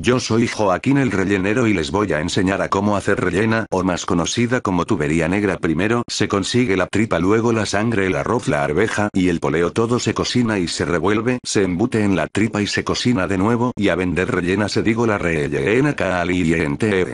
Yo soy Joaquín el rellenero y les voy a enseñar a cómo hacer rellena o más conocida como tubería negra. Primero se consigue la tripa, luego la sangre, el arroz, la arveja y el poleo. Todo se cocina y se revuelve, se embute en la tripa y se cocina de nuevo y a vender rellena se digo la rellena caliente.